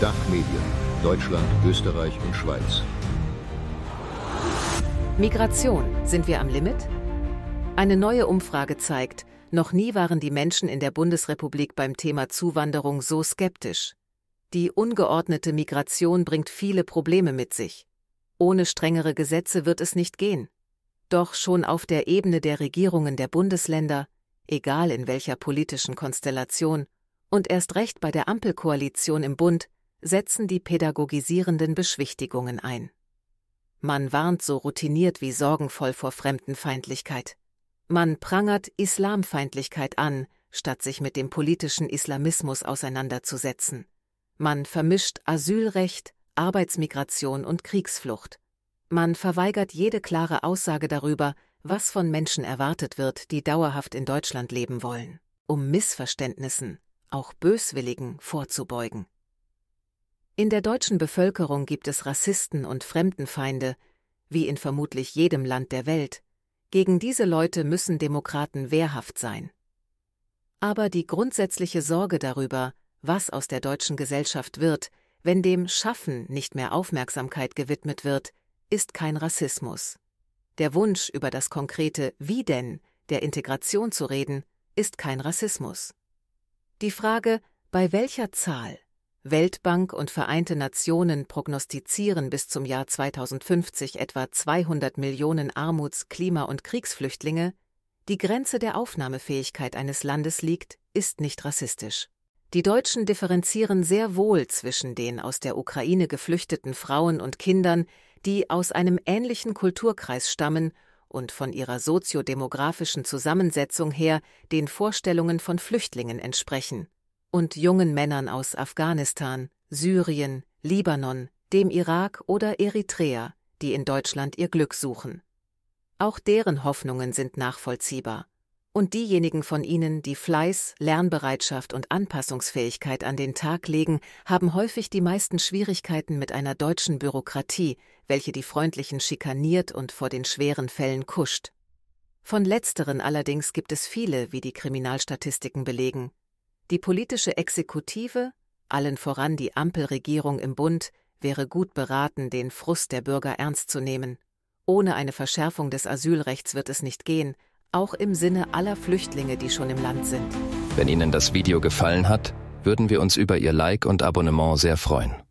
Dachmedien Deutschland, Österreich und Schweiz. Migration. Sind wir am Limit? Eine neue Umfrage zeigt, noch nie waren die Menschen in der Bundesrepublik beim Thema Zuwanderung so skeptisch. Die ungeordnete Migration bringt viele Probleme mit sich. Ohne strengere Gesetze wird es nicht gehen. Doch schon auf der Ebene der Regierungen der Bundesländer, egal in welcher politischen Konstellation, und erst recht bei der Ampelkoalition im Bund, setzen die pädagogisierenden Beschwichtigungen ein. Man warnt so routiniert wie sorgenvoll vor Fremdenfeindlichkeit. Man prangert Islamfeindlichkeit an, statt sich mit dem politischen Islamismus auseinanderzusetzen. Man vermischt Asylrecht, Arbeitsmigration und Kriegsflucht. Man verweigert jede klare Aussage darüber, was von Menschen erwartet wird, die dauerhaft in Deutschland leben wollen, um Missverständnissen, auch böswilligen, vorzubeugen. In der deutschen Bevölkerung gibt es Rassisten und Fremdenfeinde, wie in vermutlich jedem Land der Welt. Gegen diese Leute müssen Demokraten wehrhaft sein. Aber die grundsätzliche Sorge darüber, was aus der deutschen Gesellschaft wird, wenn dem Schaffen nicht mehr Aufmerksamkeit gewidmet wird, ist kein Rassismus. Der Wunsch, über das konkrete Wie denn der Integration zu reden, ist kein Rassismus. Die Frage, bei welcher Zahl Weltbank und Vereinte Nationen prognostizieren bis zum Jahr 2050 etwa 200 Millionen Armuts-, Klima- und Kriegsflüchtlinge. Die Grenze der Aufnahmefähigkeit eines Landes liegt, ist nicht rassistisch. Die Deutschen differenzieren sehr wohl zwischen den aus der Ukraine geflüchteten Frauen und Kindern, die aus einem ähnlichen Kulturkreis stammen und von ihrer soziodemografischen Zusammensetzung her den Vorstellungen von Flüchtlingen entsprechen und jungen Männern aus Afghanistan, Syrien, Libanon, dem Irak oder Eritrea, die in Deutschland ihr Glück suchen. Auch deren Hoffnungen sind nachvollziehbar. Und diejenigen von ihnen, die Fleiß, Lernbereitschaft und Anpassungsfähigkeit an den Tag legen, haben häufig die meisten Schwierigkeiten mit einer deutschen Bürokratie, welche die Freundlichen schikaniert und vor den schweren Fällen kuscht. Von letzteren allerdings gibt es viele, wie die Kriminalstatistiken belegen, die politische Exekutive, allen voran die Ampelregierung im Bund, wäre gut beraten, den Frust der Bürger ernst zu nehmen. Ohne eine Verschärfung des Asylrechts wird es nicht gehen, auch im Sinne aller Flüchtlinge, die schon im Land sind. Wenn Ihnen das Video gefallen hat, würden wir uns über Ihr Like und Abonnement sehr freuen.